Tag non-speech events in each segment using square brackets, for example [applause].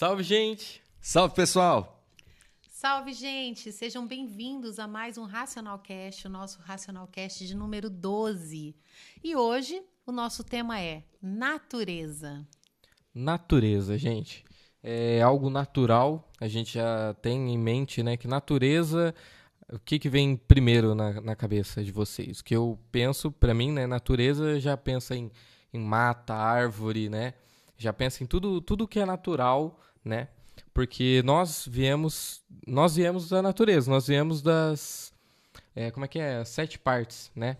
Salve, gente! Salve, pessoal! Salve, gente! Sejam bem-vindos a mais um Racional Cast, o nosso Racional Cast de número 12. E hoje o nosso tema é natureza. Natureza, gente. É algo natural. A gente já tem em mente, né, que natureza o que, que vem primeiro na, na cabeça de vocês? O que eu penso, para mim, né, natureza já pensa em, em mata, árvore, né? Já pensa em tudo, tudo que é natural né? Porque nós viemos, nós viemos da natureza, nós viemos das, é, como é que é, sete partes, né?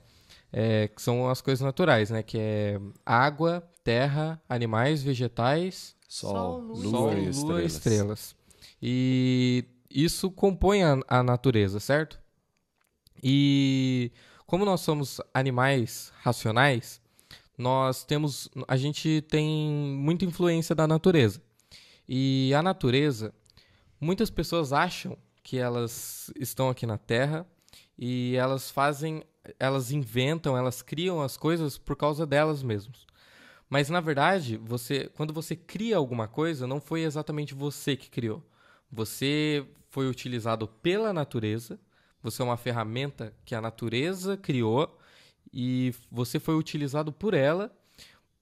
É, que são as coisas naturais, né? Que é água, terra, animais, vegetais, sol, lua, sol, lua, e, lua e estrelas. estrelas. E isso compõe a, a natureza, certo? E como nós somos animais racionais, nós temos, a gente tem muita influência da natureza. E a natureza, muitas pessoas acham que elas estão aqui na Terra e elas fazem, elas inventam, elas criam as coisas por causa delas mesmas. Mas na verdade, você, quando você cria alguma coisa, não foi exatamente você que criou. Você foi utilizado pela natureza, você é uma ferramenta que a natureza criou e você foi utilizado por ela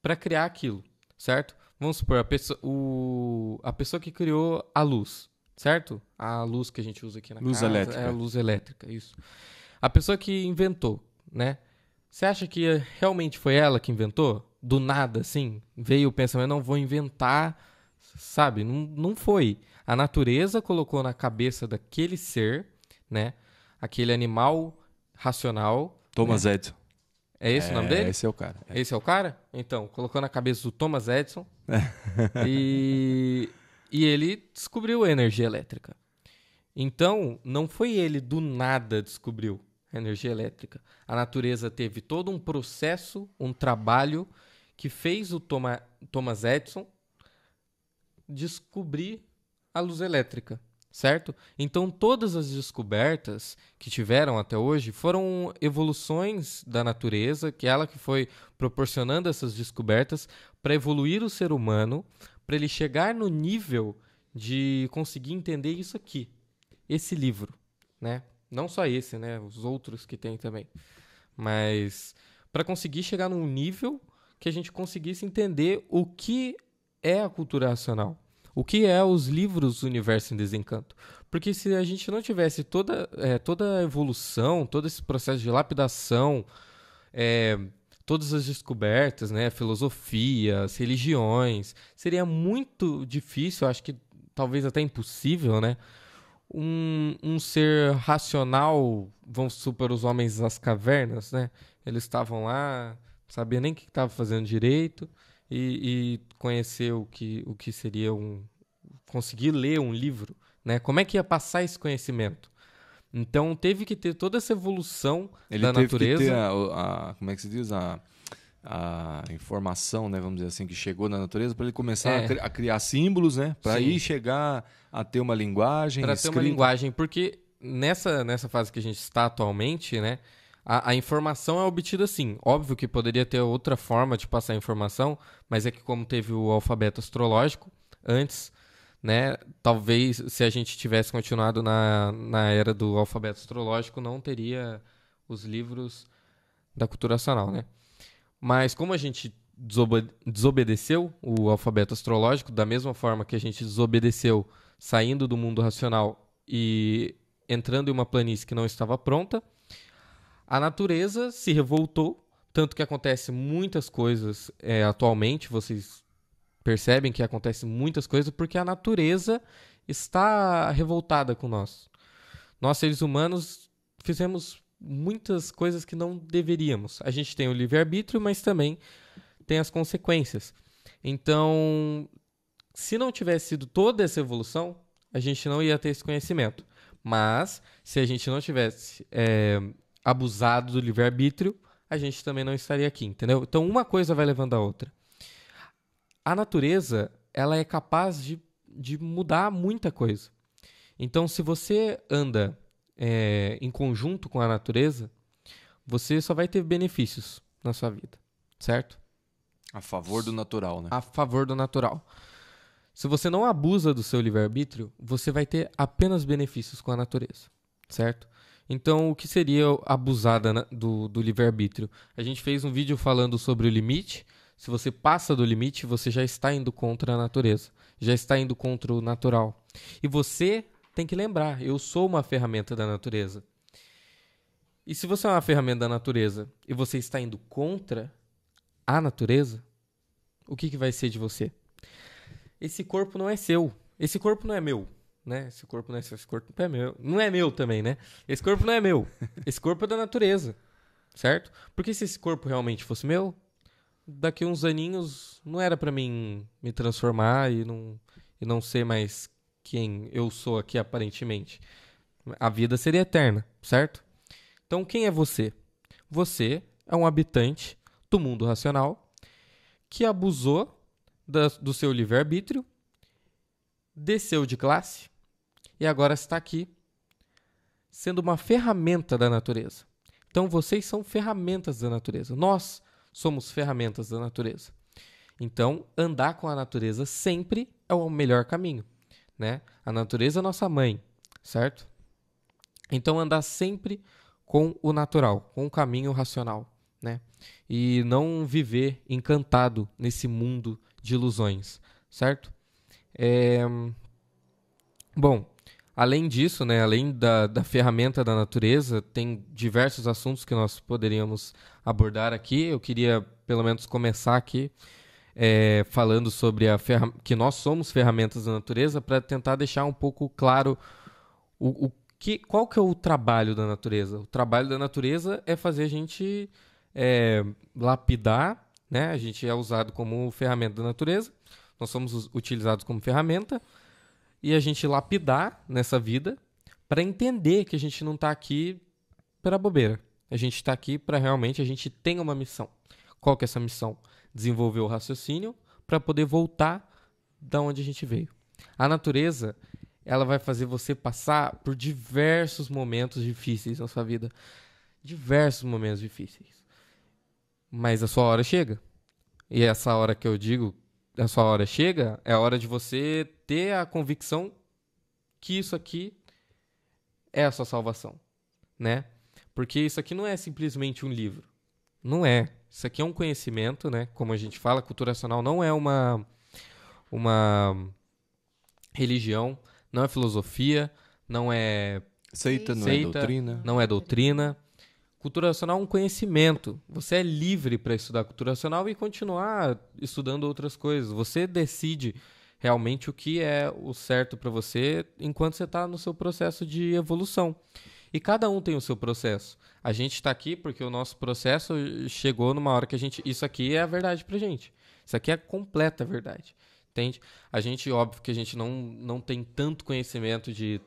para criar aquilo, certo? Vamos supor, a pessoa, o, a pessoa que criou a luz, certo? A luz que a gente usa aqui na luz casa. Luz elétrica. É a luz elétrica, isso. A pessoa que inventou, né? Você acha que realmente foi ela que inventou? Do nada, assim? Veio o pensamento, não vou inventar, sabe? Não, não foi. A natureza colocou na cabeça daquele ser, né? Aquele animal racional. Thomas né? Edison. É esse é, o nome dele? É, esse é o cara. É. Esse é o cara? Então, colocou na cabeça do Thomas Edison [laughs] e, e ele descobriu energia elétrica. Então, não foi ele do nada descobriu a energia elétrica. A natureza teve todo um processo, um trabalho que fez o Toma, Thomas Edison descobrir a luz elétrica certo? Então, todas as descobertas que tiveram até hoje foram evoluções da natureza, que é ela que foi proporcionando essas descobertas para evoluir o ser humano, para ele chegar no nível de conseguir entender isso aqui, esse livro, né? Não só esse, né? Os outros que tem também. Mas para conseguir chegar num nível que a gente conseguisse entender o que é a cultura racional, o que é os livros Universo em Desencanto. Porque se a gente não tivesse toda, é, toda a evolução, todo esse processo de lapidação, é, todas as descobertas, né, filosofias, religiões, seria muito difícil, acho que talvez até impossível, né, um, um ser racional, vão super os homens das cavernas, né, eles estavam lá, não sabiam nem o que estava fazendo direito, e, e conhecer o que, o que seria um. conseguir ler um livro, né? Como é que ia passar esse conhecimento? Então teve que ter toda essa evolução Ele da natureza. Que ter a, a, como é que se diz? A, a informação, né, vamos dizer assim, que chegou na natureza para ele começar é. a, cri a, criar símbolos, né, para aí chegar a ter uma linguagem, para ter uma linguagem, porque nessa nessa fase que a gente está atualmente, né, a, a, informação é obtida assim. Óbvio que poderia ter outra forma de passar a informação, mas é que como teve o alfabeto astrológico antes, né? Talvez se a gente tivesse continuado na, na era do alfabeto astrológico, não teria os livros da cultura nacional, né? Mas como a gente desobede desobedeceu o alfabeto astrológico, da mesma forma que a gente desobedeceu saindo do mundo racional e entrando em uma planície que não estava pronta, a natureza se revoltou, tanto que acontece muitas coisas é, atualmente, vocês percebem que acontece muitas coisas porque a natureza está revoltada com nós. Nós, seres humanos, fizemos muitas coisas que não deveríamos. A gente tem o livre-arbítrio, mas também tem as consequências. Então, se não tivesse sido toda essa evolução, a gente não ia ter esse conhecimento. Mas, se a gente não tivesse é, abusado do livre-arbítrio, a gente também não estaria aqui, entendeu? Então uma coisa vai levando a outra. A natureza, ela é capaz de, de mudar muita coisa. Então se você anda é, em conjunto com a natureza, você só vai ter benefícios na sua vida, certo? A favor do natural, né? A favor do natural. Se você não abusa do seu livre-arbítrio, você vai ter apenas benefícios com a natureza, certo? Então, o que seria abusada né, do, do livre-arbítrio? A gente fez um vídeo falando sobre o limite. Se você passa do limite, você já está indo contra a natureza, já está indo contra o natural. E você tem que lembrar: eu sou uma ferramenta da natureza. E se você é uma ferramenta da natureza e você está indo contra a natureza, o que, que vai ser de você? Esse corpo não é seu. Esse corpo não é meu né? Esse corpo não é, esse corpo não é meu. Não é meu também, né? Esse corpo não é meu. [laughs] Esse corpo é da natureza, certo? Porque se esse corpo realmente fosse meu, daqui uns aninhos não era para mim me transformar e não, e não ser mais quem eu sou aqui aparentemente. A vida seria eterna, certo? Então quem é você? Você é um habitante do mundo racional que abusou da, do seu livre-arbítrio, desceu de classe e agora está aqui sendo uma ferramenta da natureza. Então vocês são ferramentas da natureza. Nós somos ferramentas da natureza. Então, andar com a natureza sempre é o melhor caminho, né? A natureza é nossa mãe, certo? Então, andar sempre com o natural, com o caminho racional, né? E não viver encantado nesse mundo de ilusões, certo? É... Bom, Além disso, né, além da, da ferramenta da natureza, tem diversos assuntos que nós poderíamos abordar aqui. Eu queria, pelo menos, começar aqui é, falando sobre a que nós somos ferramentas da natureza para tentar deixar um pouco claro o, o que, qual que é o trabalho da natureza. O trabalho da natureza é fazer a gente é, lapidar, né? A gente é usado como ferramenta da natureza, nós somos utilizados como ferramenta e a gente lapidar nessa vida para entender que a gente não está aqui para bobeira. A gente está aqui para realmente a gente tem uma missão. Qual que é essa missão? Desenvolver o raciocínio para poder voltar da onde a gente veio. A natureza, ela vai fazer você passar por diversos momentos difíceis na sua vida. Diversos momentos difíceis. Mas a sua hora chega. E essa hora que eu digo, a sua hora chega, é a hora de você ter a convicção que isso aqui é a sua salvação, né? Porque isso aqui não é simplesmente um livro. Não é. Isso aqui é um conhecimento, né? Como a gente fala, cultura nacional não é uma uma religião, não é filosofia, não é seita, não é seita, é doutrina. Não é doutrina. Cultura nacional é um conhecimento. Você é livre para estudar cultura nacional e continuar estudando outras coisas. Você decide realmente o que é o certo para você enquanto você está no seu processo de evolução. E cada um tem o seu processo. A gente está aqui porque o nosso processo chegou numa hora que a gente. Isso aqui é a verdade para gente. Isso aqui é a completa verdade. Entende? A gente, óbvio que a gente não, não tem tanto conhecimento de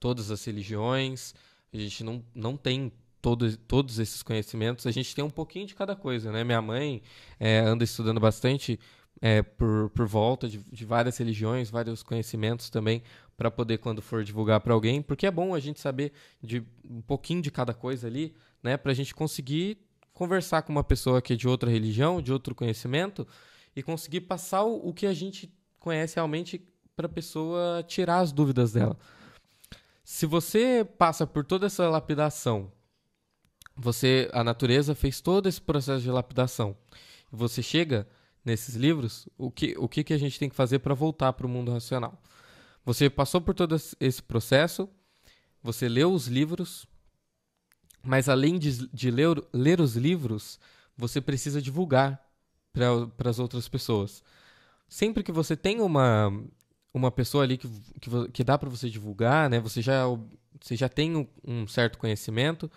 todas as religiões, a gente não, não tem todo, todos esses conhecimentos, a gente tem um pouquinho de cada coisa, né? Minha mãe é, anda estudando bastante é, por, por volta de, de, várias religiões, vários conhecimentos também, para poder, quando for divulgar para alguém, porque é bom a gente saber de um pouquinho de cada coisa ali, né, para a gente conseguir conversar com uma pessoa que é de outra religião, de outro conhecimento, e conseguir passar o, o que a gente conhece realmente para a pessoa tirar as dúvidas dela. Se você passa por toda essa lapidação, você a natureza fez todo esse processo de lapidação, você chega nesses livros, o que, o que, que a gente tem que fazer para voltar para o mundo racional. Você passou por todo esse processo, você leu os livros, mas além de, de ler, ler os livros, você precisa divulgar para as outras pessoas. Sempre que você tem uma, uma pessoa ali que, que, que dá para você divulgar, né? Você já, você já tem um certo conhecimento,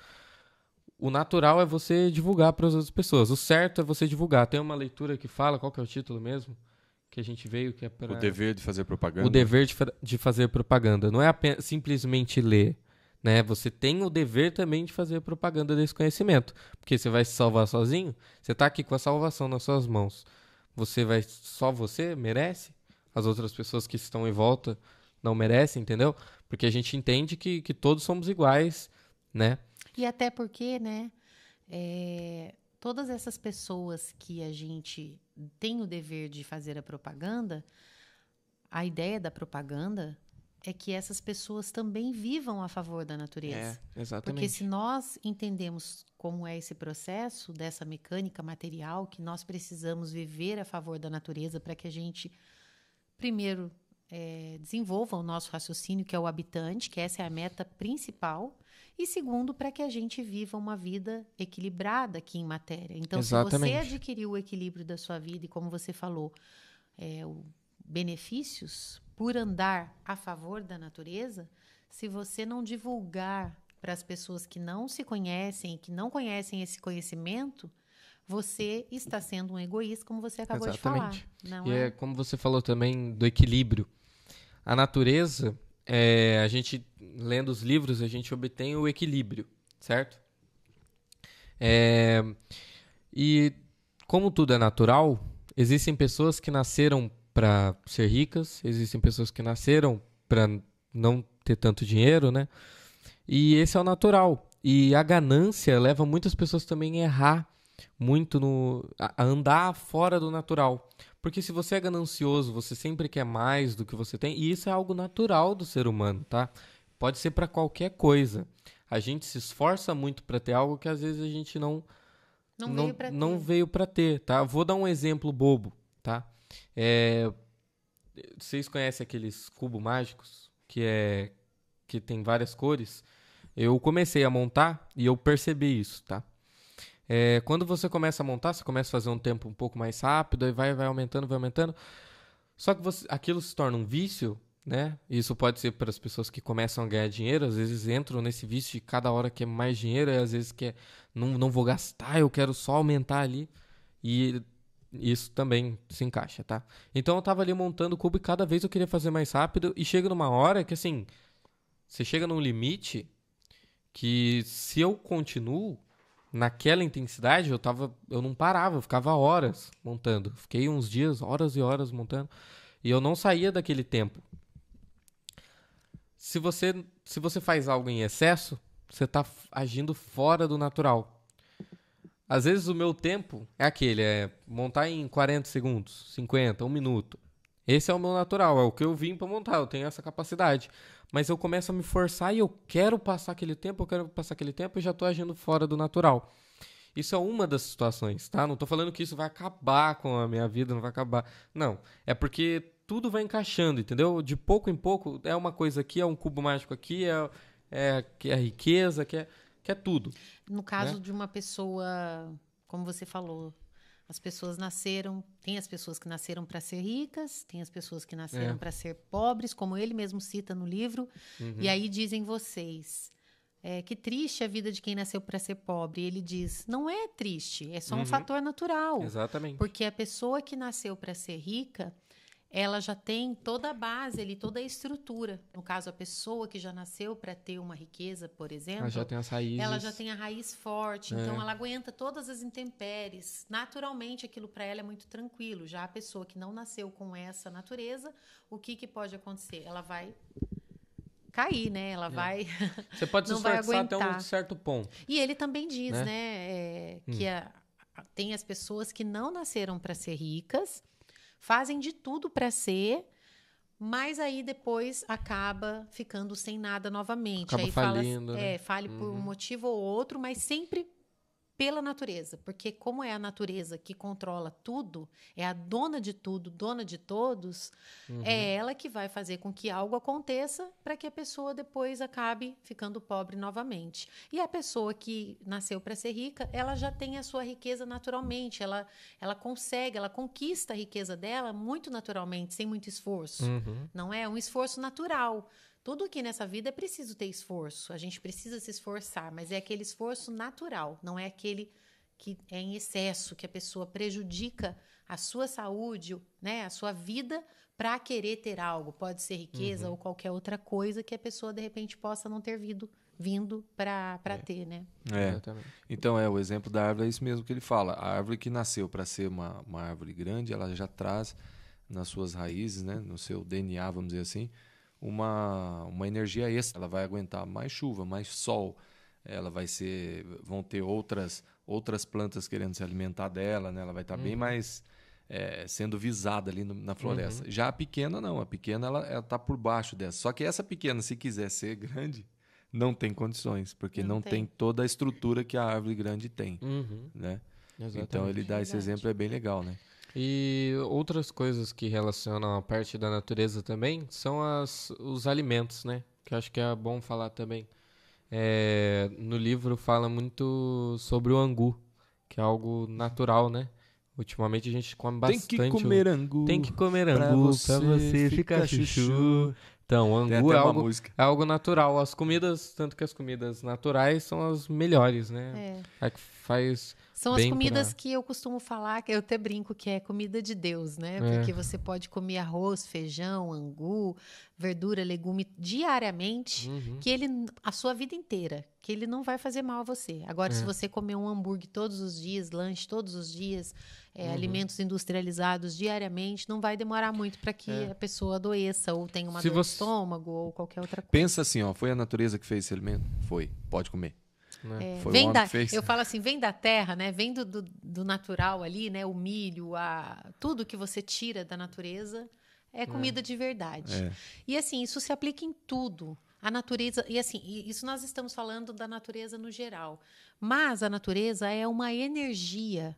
o natural é você divulgar para as outras pessoas. O certo é você divulgar. Tem uma leitura que fala, qual que é o título mesmo? Que a gente veio, que é para... O dever de fazer propaganda. O dever de, fa de fazer propaganda. Não é apenas, simplesmente ler, né? Você tem o dever também de fazer propaganda desse conhecimento. Porque você vai se salvar sozinho? Você está aqui com a salvação nas suas mãos. Você vai... Só você merece? As outras pessoas que estão em volta não merecem, entendeu? Porque a gente entende que, que todos somos iguais, né? E até porque, né, é, todas essas pessoas que a gente tem o dever de fazer a propaganda, a ideia da propaganda é que essas pessoas também vivam a favor da natureza. É, exatamente. Porque se nós entendemos como é esse processo dessa mecânica material que nós precisamos viver a favor da natureza para que a gente primeiro é, desenvolvam o nosso raciocínio, que é o habitante, que essa é a meta principal. E segundo, para que a gente viva uma vida equilibrada aqui em matéria. Então, Exatamente. se você adquiriu o equilíbrio da sua vida, e como você falou, é, o, benefícios por andar a favor da natureza, se você não divulgar para as pessoas que não se conhecem, que não conhecem esse conhecimento, você está sendo um egoísta, como você acabou Exatamente. de falar. Não e é? é como você falou também do equilíbrio a natureza, é, a gente lendo os livros, a gente obtém o equilíbrio, certo? É, e como tudo é natural, existem pessoas que nasceram para ser ricas, existem pessoas que nasceram para não ter tanto dinheiro, né? E esse é o natural. E a ganância leva muitas pessoas também a errar muito no a andar fora do natural, porque se você é ganancioso, você sempre quer mais do que você tem, e isso é algo natural do ser humano, tá? Pode ser para qualquer coisa. A gente se esforça muito para ter algo que às vezes a gente não não, não veio para ter. ter, tá? Vou dar um exemplo bobo, tá? É, vocês conhecem aqueles cubos mágicos que é que tem várias cores? Eu comecei a montar e eu percebi isso, tá? É, quando você começa a montar, você começa a fazer um tempo um pouco mais rápido, aí vai, vai aumentando, vai aumentando. Só que você, aquilo se torna um vício, né? Isso pode ser para as pessoas que começam a ganhar dinheiro, às vezes entram nesse vício de cada hora quer é mais dinheiro, e às vezes quer, é, não, não vou gastar, eu quero só aumentar ali. E isso também se encaixa, tá? Então eu tava ali montando o cubo e cada vez eu queria fazer mais rápido, e chega numa hora que assim, você chega num limite que se eu continuo, naquela intensidade, eu tava, eu não parava, eu ficava horas montando. Fiquei uns dias, horas e horas montando, e eu não saía daquele tempo. Se você, se você faz algo em excesso, você está agindo fora do natural. Às vezes o meu tempo é aquele, é montar em 40 segundos, 50, um minuto. Esse é o meu natural, é o que eu vim para montar, eu tenho essa capacidade. Mas eu começo a me forçar e eu quero passar aquele tempo, eu quero passar aquele tempo e já estou agindo fora do natural. Isso é uma das situações, tá? Não estou falando que isso vai acabar com a minha vida, não vai acabar. Não. É porque tudo vai encaixando, entendeu? De pouco em pouco, é uma coisa aqui, é um cubo mágico aqui, é, é, é a riqueza, que é, que é tudo. No caso né? de uma pessoa, como você falou, as pessoas nasceram, tem as pessoas que nasceram para ser ricas, tem as pessoas que nasceram é. para ser pobres, como ele mesmo cita no livro. Uhum. E aí dizem vocês, é, que triste a vida de quem nasceu para ser pobre. Ele diz: não é triste, é só uhum. um fator natural. Exatamente. Porque a pessoa que nasceu para ser rica, ela já tem toda a base ali, toda a estrutura. No caso, a pessoa que já nasceu para ter uma riqueza, por exemplo, ela já tem as raízes. Ela já tem a raiz forte, então é. então ela aguenta todas as intempéries. Naturalmente, aquilo para ela é muito tranquilo. Já a pessoa que não nasceu com essa natureza, o que, que pode acontecer? Ela vai cair, né? Ela é. vai. [laughs] Você pode [laughs] se esforçar até um certo ponto. E ele também diz, né, né é, hum. que a, tem as pessoas que não nasceram para ser ricas Fazem de tudo para ser, mas aí depois acaba ficando sem nada novamente. Acaba aí falindo, fala, né? é, fale uhum. por um uhum. motivo ou outro, mas sempre pela natureza, porque como é a natureza que controla tudo, é a dona de tudo, dona de todos, é uhum. é ela que vai fazer com que algo aconteça para que a pessoa depois acabe ficando pobre novamente. E a pessoa que nasceu para ser rica, ela já tem a sua riqueza naturalmente, ela, ela consegue, ela conquista a riqueza dela muito naturalmente, sem muito esforço. Uhum. Não é um esforço natural. Tudo aqui nessa vida é preciso ter esforço, a gente precisa se esforçar, mas é aquele esforço natural, não é aquele que é em excesso, que a pessoa prejudica a sua saúde, né, a sua vida para querer ter algo, pode ser riqueza uhum. ou qualquer outra coisa que a pessoa de repente possa não ter vindo vindo para é. ter, né? É. Então é o exemplo da árvore é isso mesmo que ele fala. A árvore que nasceu para ser uma, uma árvore grande, ela já traz nas suas raízes, né, no seu DNA, vamos dizer assim, uma, uma energia extra. Ela vai aguentar mais chuva, mais sol. Ela vai ser, vão ter outras outras plantas querendo se alimentar dela, né? Ela vai estar tá uhum. bem mais é, sendo visada ali no, na floresta. Uhum. Já a pequena não, a pequena ela está por baixo dessa. Só que essa pequena, se quiser ser grande, não tem condições, porque não, não tem. tem. toda a estrutura que a árvore grande tem, uhum. né? Então ele dá esse exemplo é bem legal, né? E outras coisas que relacionam a parte da natureza também são as, os alimentos, né? Que acho que é bom falar também. É, no livro fala muito sobre o angu, que é algo natural, né? Ultimamente a gente come bastante. Tem que comer angu. Tem que comer angu pra você, pra você ficar chuchu. chuchu. Então, angu é algo, é algo, natural. As comidas, tanto que as comidas naturais são as melhores, né? É. A é que faz são as comidas pra... que eu costumo falar, que eu até brinco que é comida de Deus, né? É. Porque você pode comer arroz, feijão, angu, verdura, legume diariamente, uhum. que ele a sua vida inteira, que ele não vai fazer mal a você. Agora, é. se você comer um hambúrguer todos os dias, lanche todos os dias, é, uhum. alimentos industrializados diariamente, não vai demorar muito para que é. a pessoa adoeça ou tenha uma se dor você... de estômago ou qualquer outra coisa. Pensa assim, ó, foi a natureza que fez esse alimento? Foi, pode comer. Né? É. vem da, fez, eu né? falo assim, vem da terra, né? Vem do, do, do, natural ali, né? O milho, a, tudo que você tira da natureza é, é. comida é. de verdade. É. E assim, isso se aplica em tudo. A natureza, e assim, isso nós estamos falando da natureza no geral. Mas a natureza é uma energia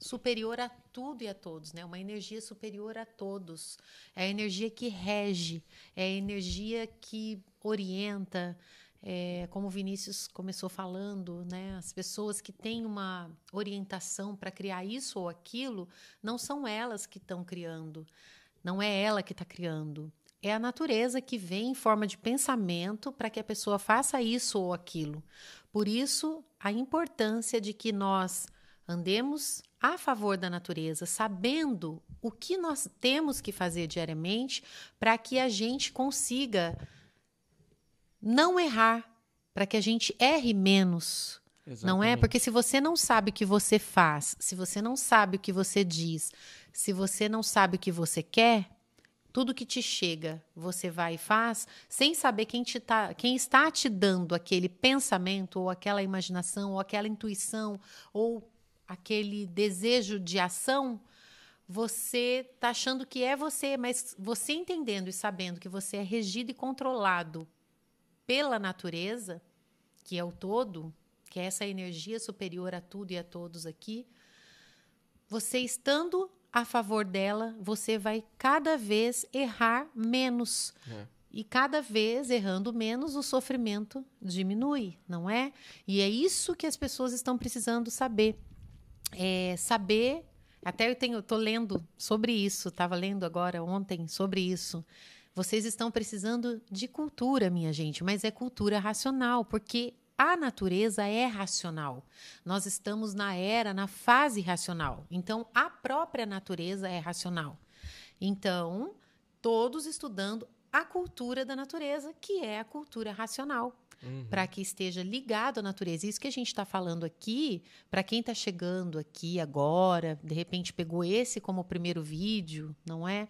superior a tudo e a todos, né? Uma energia superior a todos. É a energia que rege, é a energia que orienta, é, como o Vinícius começou falando, né, as pessoas que têm uma orientação para criar isso ou aquilo, não são elas que estão criando, não é ela que está criando. É a natureza que vem em forma de pensamento para que a pessoa faça isso ou aquilo. Por isso, a importância de que nós andemos a favor da natureza, sabendo o que nós temos que fazer diariamente para que a gente consiga não errar, para que a gente erre menos. Exatamente. Não é? Porque se você não sabe o que você faz, se você não sabe o que você diz, se você não sabe o que você quer, tudo que te chega, você vai e faz, sem saber quem, te tá, quem está te dando aquele pensamento, ou aquela imaginação, ou aquela intuição, ou aquele desejo de ação, você está achando que é você, mas você entendendo e sabendo que você é regido e controlado pela natureza, que é o todo, que é essa energia superior a tudo e a todos aqui, você estando a favor dela, você vai cada vez errar menos. É. E cada vez errando menos, o sofrimento diminui, não é? E é isso que as pessoas estão precisando saber. É saber. Até eu tenho, estou lendo sobre isso, estava lendo agora ontem sobre isso. Vocês estão precisando de cultura, minha gente, mas é cultura racional, porque a natureza é racional. Nós estamos na era, na fase racional. Então, a própria natureza é racional. Então, todos estudando a cultura da natureza, que é a cultura racional. Uhum. Para que esteja ligado à natureza. Isso que a gente está falando aqui, para quem está chegando aqui agora, de repente pegou esse como o primeiro vídeo, não é?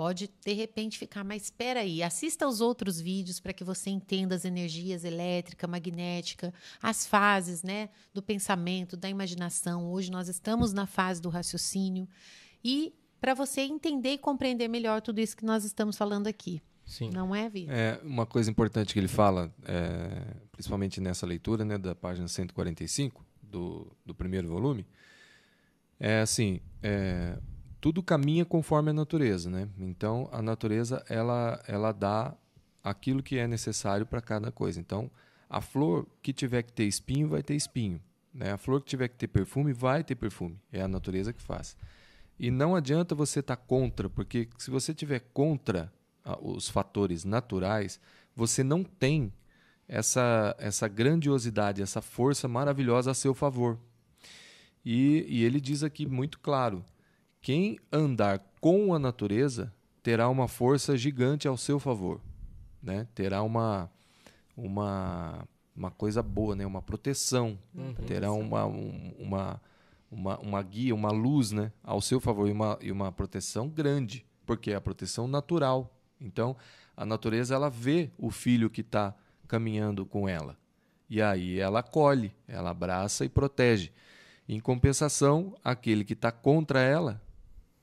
pode de repente ficar, mas espera aí, assista aos outros vídeos para que você entenda as energias elétrica, magnética, as fases, né, do pensamento, da imaginação. Hoje nós estamos na fase do raciocínio e para você entender e compreender melhor tudo isso que nós estamos falando aqui. Sim. Não é, Vitor? É, uma coisa importante que ele fala, é, principalmente nessa leitura, né, da página 145 do, do primeiro volume, é assim, é, tudo caminha conforme a natureza, né? Então a natureza ela ela dá aquilo que é necessário para cada coisa. Então a flor que tiver que ter espinho vai ter espinho, né? A flor que tiver que ter perfume vai ter perfume. É a natureza que faz. E não adianta você estar tá contra, porque se você tiver contra os fatores naturais, você não tem essa essa grandiosidade, essa força maravilhosa a seu favor. E, e ele diz aqui muito claro quem andar com a natureza terá uma força gigante ao seu favor, né? Terá uma uma uma coisa boa, né? Uma proteção, uhum. terá uma, um, uma uma uma guia, uma luz, né? Ao seu favor e uma e uma proteção grande, porque é a proteção natural. Então a natureza ela vê o filho que está caminhando com ela e aí ela acolhe, ela abraça e protege. Em compensação, aquele que está contra ela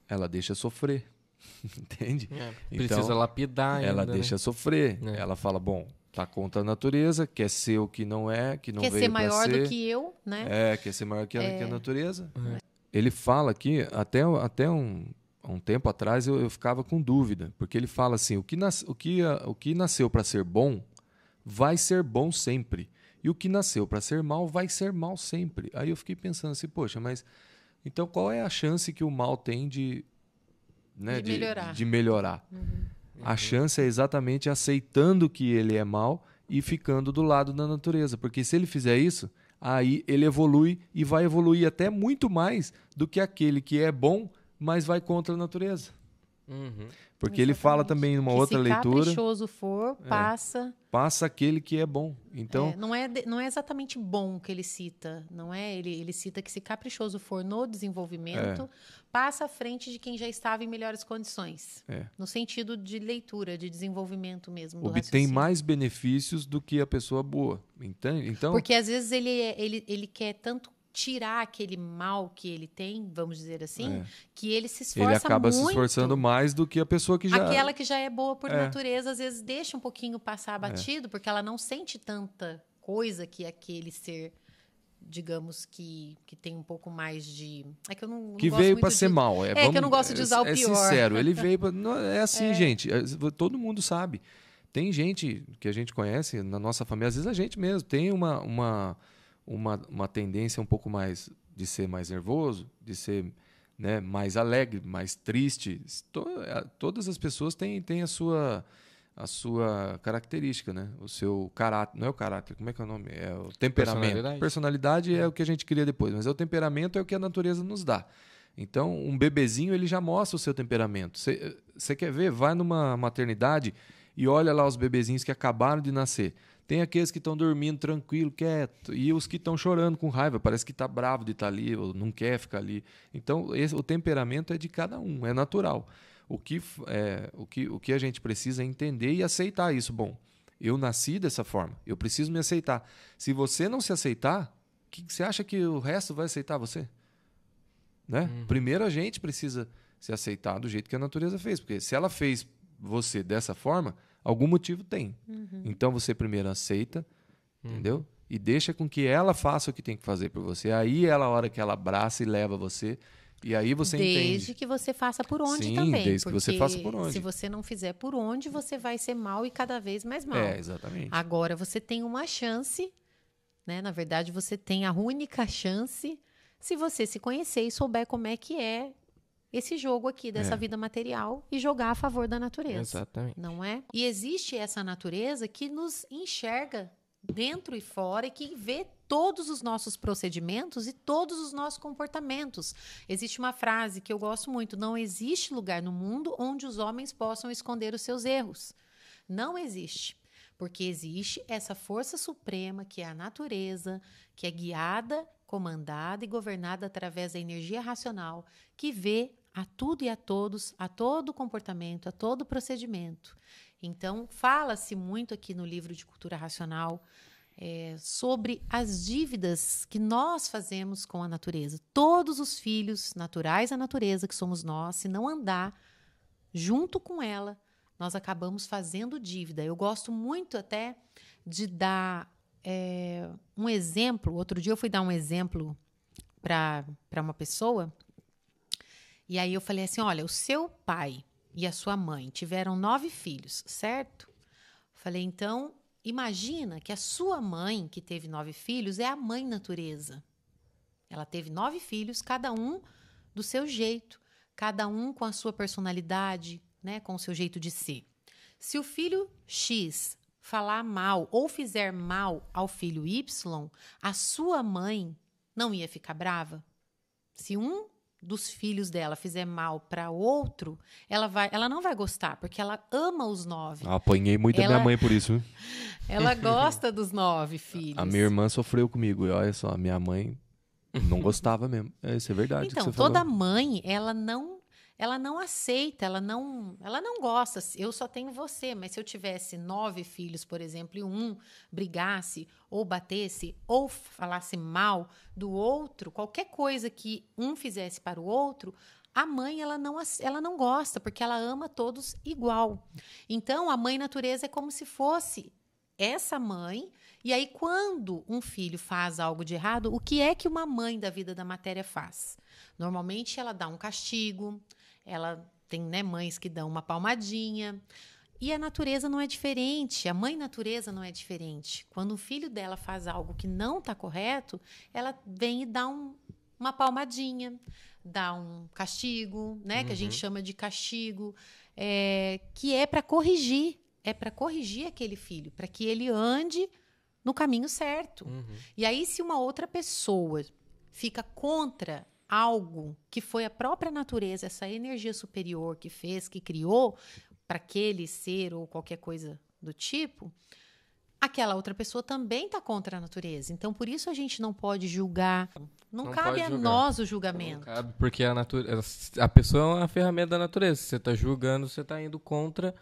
ela deixa sofrer. [laughs] Entende? É, então, precisa lapidar ainda, Ela né? deixa né? sofrer. É. Ela fala, bom, tá contra a natureza, quer ser o que não é, que não quer veio ser maior ser. do que eu, né? É, quer ser maior que, é. a, que a é. natureza. É. Ele fala aqui, até, até um, um tempo atrás eu, eu ficava com dúvida, porque ele fala assim, o que, nas, o que, ah, o que nasceu para ser bom, vai ser bom sempre. E o que nasceu para ser mal, vai ser mal sempre. Aí eu fiquei pensando assim, poxa, mas então, qual é a chance que o mal tem de, né, de, de melhorar? De melhorar? Uhum. A chance é exatamente aceitando que ele é mal e ficando do lado da natureza. Porque se ele fizer isso, aí ele evolui e vai evoluir até muito mais do que aquele que é bom, mas vai contra a natureza. Uhum. Porque Exatamente. ele fala também numa que outra se leitura. Se caprichoso for, é, passa. É, passa aquele que é bom. Então é, não, é, não é exatamente bom que ele cita. Não é ele, ele cita que se caprichoso for no desenvolvimento, é. passa à frente de quem já estava em melhores condições. É. No sentido de leitura, de desenvolvimento mesmo. Obtém mais benefícios do que a pessoa boa. Então, então... Porque às vezes ele, é, ele, ele quer tanto tirar aquele mal que ele tem, vamos dizer assim, é. que ele se esforça muito. Ele acaba muito. se esforçando mais do que a pessoa que já... Aquela que já é boa por é. natureza, às vezes deixa um pouquinho passar abatido, é. porque ela não sente tanta coisa que aquele ser digamos que, que tem um pouco mais de é que eu não, não que veio para ser mal é, é vamos... que eu não gosto de é, usar é, o pior é sincero ele [laughs] veio pra... não, é assim é. gente é, todo mundo sabe tem gente que a gente conhece na nossa família às vezes a gente mesmo tem uma, uma uma, uma tendência um pouco mais de ser mais nervoso, de ser né, mais alegre, mais triste. To, é, todas as pessoas têm, têm a, sua, a sua característica, né? o seu caráter. Não é o caráter, como é que é o nome? É o temperamento. Personalidade, Personalidade é. é o que a gente cria depois, mas é o temperamento é o que a natureza nos dá. Então, um bebezinho ele já mostra o seu temperamento. Você quer ver? Vai numa maternidade e olha lá os bebezinhos que acabaram de nascer. Tem aqueles que estão dormindo tranquilo, quieto, e os que estão chorando com raiva, parece que está bravo de estar tá ali, ou não quer ficar ali. Então, esse, o temperamento é de cada um, é natural. O que, é, o, que, o que a gente precisa é entender e aceitar isso. Bom, eu nasci dessa forma, eu preciso me aceitar. Se você não se aceitar, que, você acha que o resto vai aceitar você? Né? Uhum. Primeiro a gente precisa se aceitar do jeito que a natureza fez, porque se ela fez você dessa forma, algum motivo tem. Uhum. Então você primeiro aceita, uhum. entendeu? E deixa com que ela faça o que tem que fazer por você. Aí ela, a hora que ela abraça e leva você, e aí você desde entende. Desde que você faça por onde Sim, também. Desde que você faça por onde. Se você não fizer por onde, você vai ser mal e cada vez mais mal. É, exatamente. Agora você tem uma chance, né? Na verdade, você tem a única chance se você se conhecer e souber como é que é esse jogo aqui dessa é. vida material e jogar a favor da natureza. Exatamente. Não é? E existe essa natureza que nos enxerga dentro e fora e que vê todos os nossos procedimentos e todos os nossos comportamentos. Existe uma frase que eu gosto muito: não existe lugar no mundo onde os homens possam esconder os seus erros. Não existe. Porque existe essa força suprema que é a natureza, que é guiada comandada e governada através da energia racional, que vê a tudo e a todos, a todo comportamento, a todo procedimento. Então, fala-se muito aqui no livro de Cultura Racional é, sobre as dívidas que nós fazemos com a natureza. Todos os filhos naturais à natureza, que somos nós, se não andar junto com ela, nós acabamos fazendo dívida. Eu gosto muito até de dar é, um exemplo. Outro dia eu fui dar um exemplo para uma pessoa e aí eu falei assim: olha, o seu pai e a sua mãe tiveram nove filhos, certo? Falei, então, imagina que a sua mãe, que teve nove filhos, é a mãe natureza. Ela teve nove filhos, cada um do seu jeito, cada um com a sua personalidade, né, com o seu jeito de ser. Se o filho X falar mal ou fizer mal ao filho Y, a sua mãe não ia ficar brava? Se um dos filhos dela fizer mal para outro, ela vai, ela não vai gostar, porque ela ama os nove. Ah, apanhei muito ela, da minha mãe por isso. [laughs] Ela gosta dos nove filhos. A minha irmã sofreu comigo. E olha só, minha mãe não gostava mesmo. É, isso é verdade. Então, toda falou. mãe, ela não ela não aceita, ela não, ela não gosta. Eu só tenho você, mas se eu tivesse nove filhos, por exemplo, e um brigasse ou batesse ou falasse mal do outro, qualquer coisa que um fizesse para o outro, a mãe ela não, ela não gosta, porque ela ama todos igual. Então, a mãe natureza é como se fosse essa mãe. E aí, quando um filho faz algo de errado, o que é que uma mãe da vida da matéria faz? Normalmente ela dá um castigo, ela tem né, mães que dão uma palmadinha. E a natureza não é diferente, a mãe natureza não é diferente. Quando o filho dela faz algo que não está correto, ela vem e dá um, uma palmadinha, dá um castigo, né? Uhum. Que a gente uhum. chama de castigo, é, que é para corrigir, é para corrigir aquele filho, para que ele ande no caminho certo. Uhum. E aí, se uma outra pessoa fica contra algo que foi a própria natureza, essa energia superior que fez, que criou para aquele ser ou qualquer coisa do tipo, aquela outra pessoa também está contra a natureza. Então, por isso a gente não pode julgar. Não, não cabe a nós o julgamento. Não cabe, porque a, natureza, a pessoa é uma ferramenta da natureza. você está julgando, você está indo contra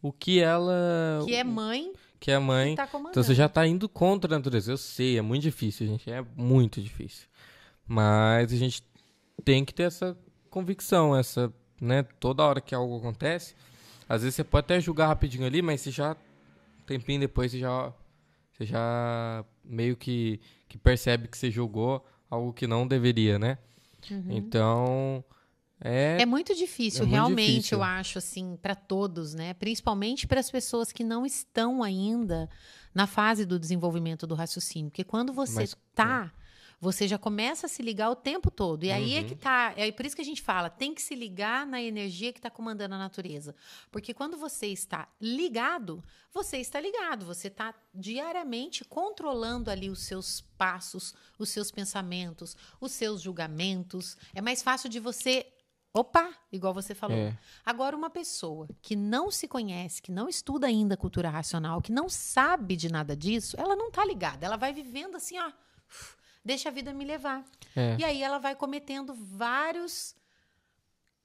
o que ela. Que é mãe. Que é mãe. Que tá então você já está indo contra a natureza. Eu sei, é muito difícil, gente. É muito difícil. Mas a gente tem que ter essa convicção, essa, né, toda hora que algo acontece, às vezes você pode até julgar rapidinho ali, mas você já um tempinho depois você já você já meio que, que percebe que você julgou algo que não deveria, né? Uhum. Então, é, é, muito difícil, é muito realmente, difícil. eu acho, assim, para todos, né? Principalmente para as pessoas que não estão ainda na fase do desenvolvimento do raciocínio. Porque quando você está você já começa a se ligar o tempo todo. E uhum. aí é que uhum. tá. É por isso que a gente fala, tem que se ligar na energia que está comandando a natureza. Porque quando você está ligado, você está ligado, você está diariamente controlando ali os seus passos, os seus pensamentos, os seus julgamentos. É mais fácil de você Opa, igual você falou. É. Agora, uma pessoa que não se conhece, que não estuda ainda cultura racional, que não sabe de nada disso, ela não tá ligada. Ela vai vivendo assim, ó, deixa a vida me levar. É. E aí ela vai cometendo vários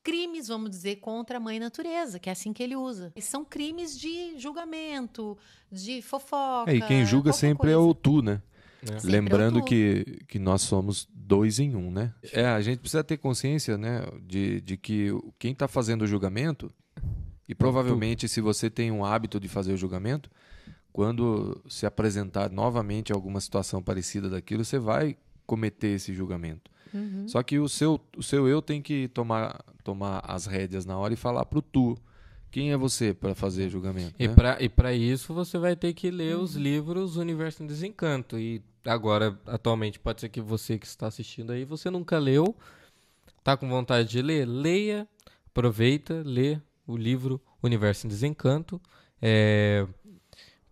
crimes, vamos dizer, contra a mãe natureza, que é assim que ele usa. E são crimes de julgamento, de fofoca. É, e quem julga sempre é coisa. é o tu, né? É. é Lembrando que, que nós somos dois em um, né? É, a gente precisa ter consciência, né, de, de que quem está fazendo o julgamento, e é provavelmente se você tem um hábito de fazer o julgamento, quando se apresentar novamente alguma situação parecida daquilo, você vai cometer esse julgamento. Uhum. Só que o seu, o seu eu tem que tomar, tomar as rédeas na hora e falar pro tu. Quem é você para fazer julgamento? E né? para isso você vai ter que ler uhum. os livros Universo em Desencanto. E agora, atualmente, pode ser que você que está assistindo aí, você nunca leu, tá com vontade de ler? Leia, aproveita, lê o livro Universo em Desencanto. É,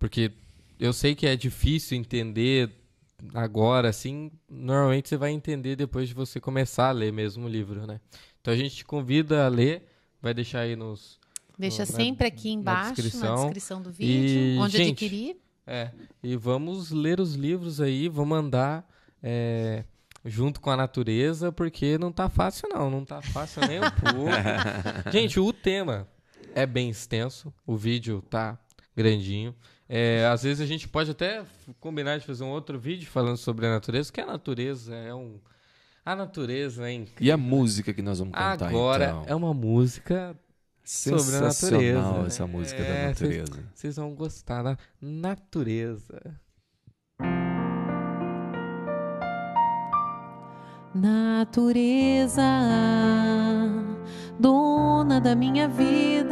porque eu sei que é difícil entender agora, assim, normalmente você vai entender depois de você começar a ler mesmo o livro, né? Então a gente te convida a ler, vai deixar aí nos. Deixa no, sempre na, aqui embaixo, na descrição, na descrição do vídeo, e, onde gente, adquirir. É, e vamos ler os livros aí, vamos andar é, junto com a natureza, porque não tá fácil, não. Não tá fácil nem um pouco. [laughs] gente, o tema é bem extenso, o vídeo tá grandinho. É, às vezes a gente pode até combinar de fazer um outro vídeo falando sobre a natureza, que a natureza é um. A natureza é incrível. E a música que nós vamos cantar Agora então? é uma música sobre a natureza. Né? essa música é, da natureza. Vocês vão gostar da natureza. Natureza, dona da minha vida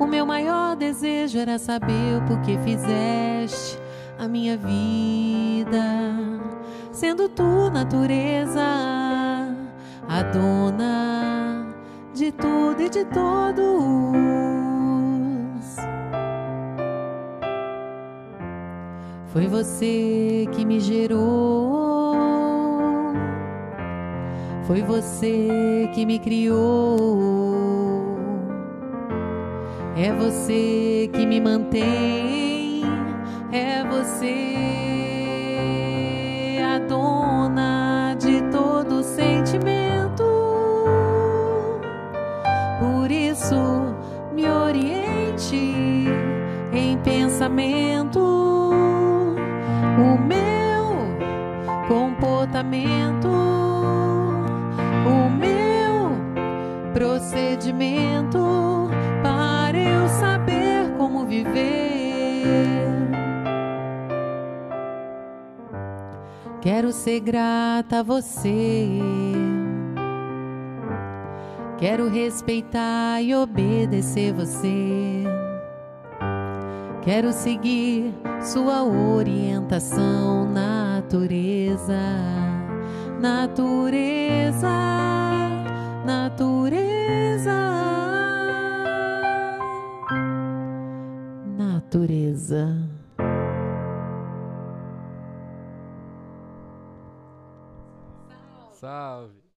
o meu maior desejo era saber o porquê fizeste a minha vida, sendo tu, natureza, a dona de tudo e de todos. Foi você que me gerou. Foi você que me criou. É você que me mantém, é você a dona de todo sentimento. Por isso, me oriente em pensamento, o meu comportamento o meu procedimento viver. Quero ser grata a você. Quero respeitar e obedecer você. Quero seguir sua orientação, natureza, natureza, natureza. natureza. Salve. Salve.